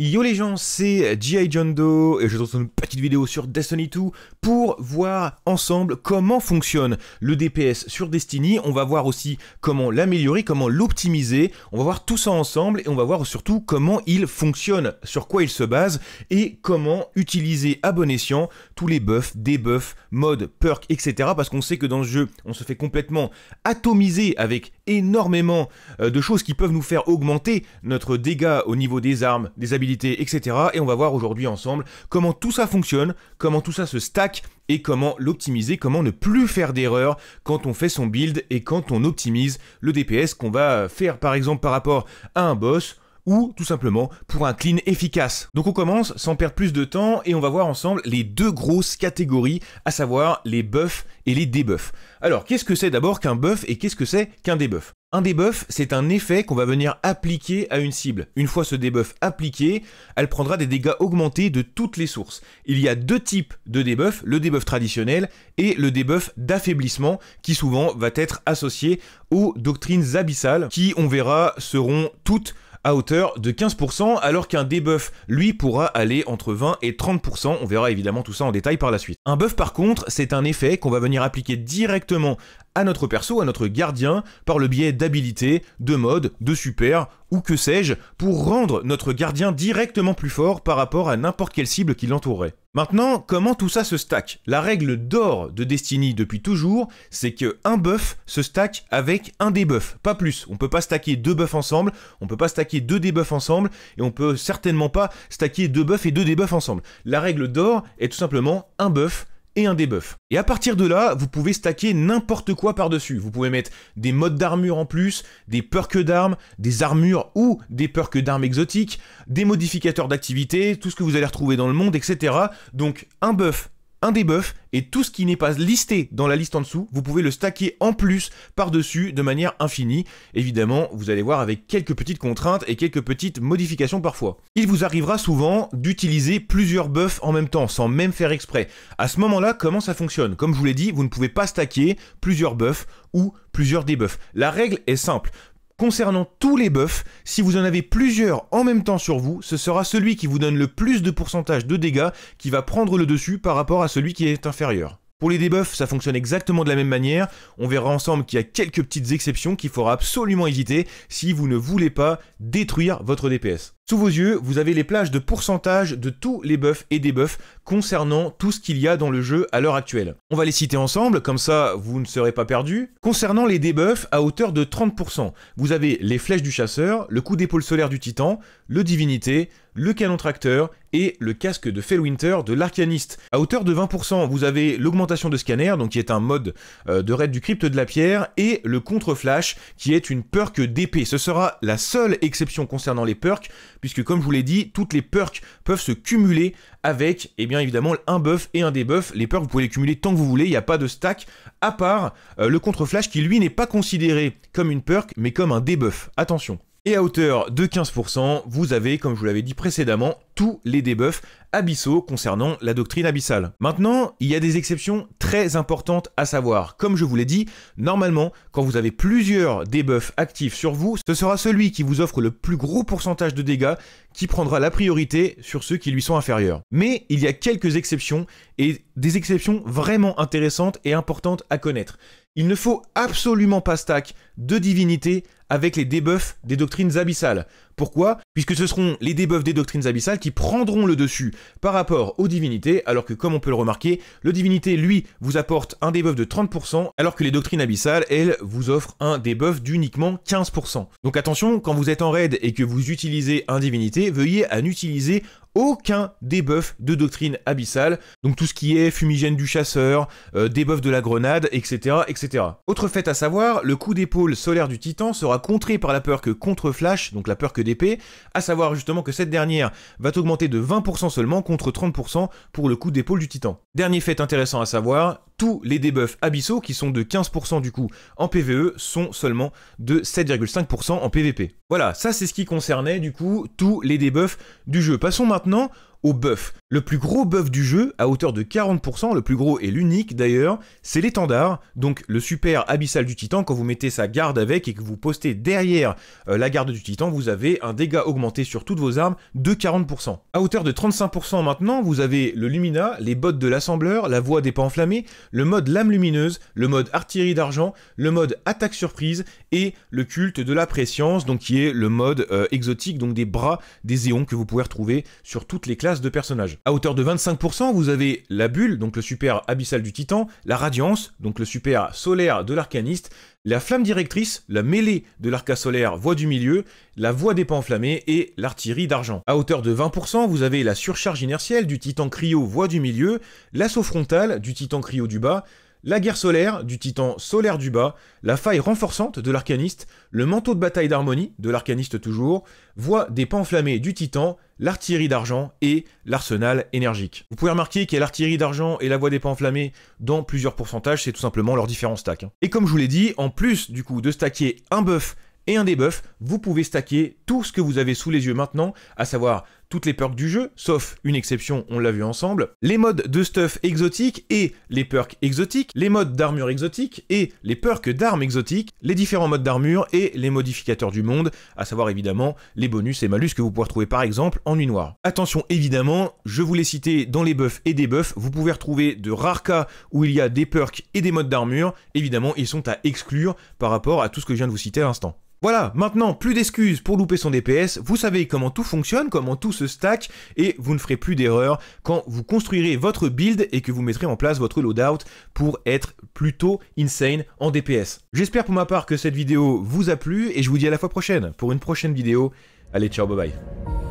Yo les gens, c'est G.I. John Doe et je vous une petite vidéo sur Destiny 2 pour voir ensemble comment fonctionne le DPS sur Destiny. On va voir aussi comment l'améliorer, comment l'optimiser. On va voir tout ça ensemble et on va voir surtout comment il fonctionne, sur quoi il se base et comment utiliser à bon escient tous les buffs, debuffs, modes, perks, etc. Parce qu'on sait que dans ce jeu, on se fait complètement atomiser avec énormément euh, de choses qui peuvent nous faire augmenter notre dégât au niveau des armes, des habits etc. Et on va voir aujourd'hui ensemble comment tout ça fonctionne, comment tout ça se stack et comment l'optimiser, comment ne plus faire d'erreur quand on fait son build et quand on optimise le DPS qu'on va faire par exemple par rapport à un boss ou tout simplement pour un clean efficace. Donc on commence sans perdre plus de temps et on va voir ensemble les deux grosses catégories, à savoir les buffs et les debuffs. Alors qu'est-ce que c'est d'abord qu'un buff et qu'est-ce que c'est qu'un debuff un debuff, c'est un effet qu'on va venir appliquer à une cible. Une fois ce debuff appliqué, elle prendra des dégâts augmentés de toutes les sources. Il y a deux types de debuff, le debuff traditionnel et le debuff d'affaiblissement qui souvent va être associé aux doctrines abyssales qui, on verra, seront toutes à hauteur de 15%, alors qu'un debuff, lui, pourra aller entre 20 et 30%. On verra évidemment tout ça en détail par la suite. Un buff, par contre, c'est un effet qu'on va venir appliquer directement à notre perso, à notre gardien, par le biais d'habilités, de modes, de super, ou que sais-je, pour rendre notre gardien directement plus fort par rapport à n'importe quelle cible qui l'entourait. Maintenant, comment tout ça se stack La règle d'or de Destiny depuis toujours, c'est que un buff se stack avec un debuff, pas plus. On peut pas stacker deux buffs ensemble, on peut pas stacker deux debuffs ensemble, et on peut certainement pas stacker deux buffs et deux debuffs ensemble. La règle d'or est tout simplement un buff et un debuff. Et à partir de là, vous pouvez stacker n'importe quoi par-dessus. Vous pouvez mettre des modes d'armure en plus, des perks d'armes, des armures ou des perks d'armes exotiques, des modificateurs d'activité, tout ce que vous allez retrouver dans le monde, etc. Donc un buff un debuff et tout ce qui n'est pas listé dans la liste en dessous, vous pouvez le stacker en plus par-dessus de manière infinie. Évidemment, vous allez voir avec quelques petites contraintes et quelques petites modifications parfois. Il vous arrivera souvent d'utiliser plusieurs buffs en même temps, sans même faire exprès. À ce moment-là, comment ça fonctionne Comme je vous l'ai dit, vous ne pouvez pas stacker plusieurs buffs ou plusieurs debuffs. La règle est simple concernant tous les buffs, si vous en avez plusieurs en même temps sur vous, ce sera celui qui vous donne le plus de pourcentage de dégâts qui va prendre le dessus par rapport à celui qui est inférieur. Pour les debuffs, ça fonctionne exactement de la même manière. On verra ensemble qu'il y a quelques petites exceptions qu'il faudra absolument éviter si vous ne voulez pas détruire votre DPS. Sous vos yeux, vous avez les plages de pourcentage de tous les buffs et des concernant tout ce qu'il y a dans le jeu à l'heure actuelle. On va les citer ensemble, comme ça vous ne serez pas perdu. Concernant les debuffs, à hauteur de 30%, vous avez les flèches du chasseur, le coup d'épaule solaire du titan, le divinité, le canon tracteur et le casque de Fellwinter de l'arcaniste. À hauteur de 20%, vous avez l'augmentation de scanner, donc qui est un mode euh, de raid du crypte de la pierre, et le contre-flash, qui est une perk d'épée. Ce sera la seule exception concernant les perks, puisque comme je vous l'ai dit, toutes les perks peuvent se cumuler avec, et eh bien évidemment, un buff et un debuff. Les perks, vous pouvez les cumuler tant que vous voulez, il n'y a pas de stack, à part euh, le contre-flash qui, lui, n'est pas considéré comme une perk, mais comme un debuff. Attention. Et à hauteur de 15%, vous avez, comme je vous l'avais dit précédemment, tous les debuffs abyssaux concernant la doctrine abyssale. Maintenant, il y a des exceptions très importantes à savoir. Comme je vous l'ai dit, normalement, quand vous avez plusieurs debuffs actifs sur vous, ce sera celui qui vous offre le plus gros pourcentage de dégâts qui prendra la priorité sur ceux qui lui sont inférieurs. Mais il y a quelques exceptions et des exceptions vraiment intéressantes et importantes à connaître. Il ne faut absolument pas stack de divinités avec les debuffs des doctrines abyssales. Pourquoi Puisque ce seront les debuffs des doctrines abyssales qui prendront le dessus par rapport aux divinités, alors que comme on peut le remarquer, le divinité, lui, vous apporte un debuff de 30%, alors que les doctrines abyssales, elles, vous offrent un debuff d'uniquement 15%. Donc attention, quand vous êtes en raid et que vous utilisez un divinité, veuillez à utiliser aucun debuff de doctrine abyssale, donc tout ce qui est fumigène du chasseur, des euh, debuff de la grenade, etc., etc. Autre fait à savoir, le coup d'épaule solaire du titan sera contré par la peur que contre Flash, donc la peur que d'épée, à savoir justement que cette dernière va augmenter de 20% seulement contre 30% pour le coup d'épaule du titan. Dernier fait intéressant à savoir, tous les debuffs abyssaux qui sont de 15% du coup en PvE sont seulement de 7,5% en PvP. Voilà, ça c'est ce qui concernait du coup tous les debuffs du jeu. Passons maintenant buff. Le plus gros buff du jeu, à hauteur de 40%, le plus gros et l'unique d'ailleurs, c'est l'étendard, donc le super abyssal du titan, quand vous mettez sa garde avec et que vous postez derrière euh, la garde du titan, vous avez un dégât augmenté sur toutes vos armes de 40%. À hauteur de 35% maintenant, vous avez le Lumina, les bottes de l'assembleur, la voix des pas enflammés, le mode lame lumineuse, le mode artillerie d'argent, le mode attaque surprise et le culte de la préscience, donc qui est le mode euh, exotique, donc des bras des éons que vous pouvez retrouver sur toutes les classes de personnages. À hauteur de 25%, vous avez la bulle, donc le super abyssal du titan, la radiance, donc le super solaire de l'arcaniste, la flamme directrice, la mêlée de l'arca solaire voie du milieu, la voie des pans enflammés et l'artillerie d'argent. À hauteur de 20%, vous avez la surcharge inertielle du titan cryo voie du milieu, l'assaut frontal du titan cryo du bas, la guerre solaire du titan solaire du bas, la faille renforçante de l'arcaniste, le manteau de bataille d'harmonie de l'arcaniste toujours, voie des pans enflammés du titan, l'artillerie d'argent et l'arsenal énergique. Vous pouvez remarquer qu'il y a l'artillerie d'argent et la voie des pans enflammés dans plusieurs pourcentages, c'est tout simplement leurs différents stacks. Hein. Et comme je vous l'ai dit, en plus du coup de stacker un buff et un debuff, vous pouvez stacker tout ce que vous avez sous les yeux maintenant, à savoir toutes les perks du jeu, sauf une exception, on l'a vu ensemble, les modes de stuff exotiques et les perks exotiques, les modes d'armure exotique et les perks d'armes exotiques, les différents modes d'armure et les modificateurs du monde, à savoir évidemment les bonus et malus que vous pouvez trouver par exemple en nuit noire. Attention évidemment, je vous l'ai cité dans les buffs et des buffs, vous pouvez retrouver de rares cas où il y a des perks et des modes d'armure, évidemment ils sont à exclure par rapport à tout ce que je viens de vous citer à l'instant. Voilà, maintenant plus d'excuses pour louper son DPS, vous savez comment tout fonctionne, comment tout se stack, et vous ne ferez plus d'erreurs quand vous construirez votre build et que vous mettrez en place votre loadout pour être plutôt insane en DPS. J'espère pour ma part que cette vidéo vous a plu, et je vous dis à la fois prochaine pour une prochaine vidéo. Allez, ciao, bye bye.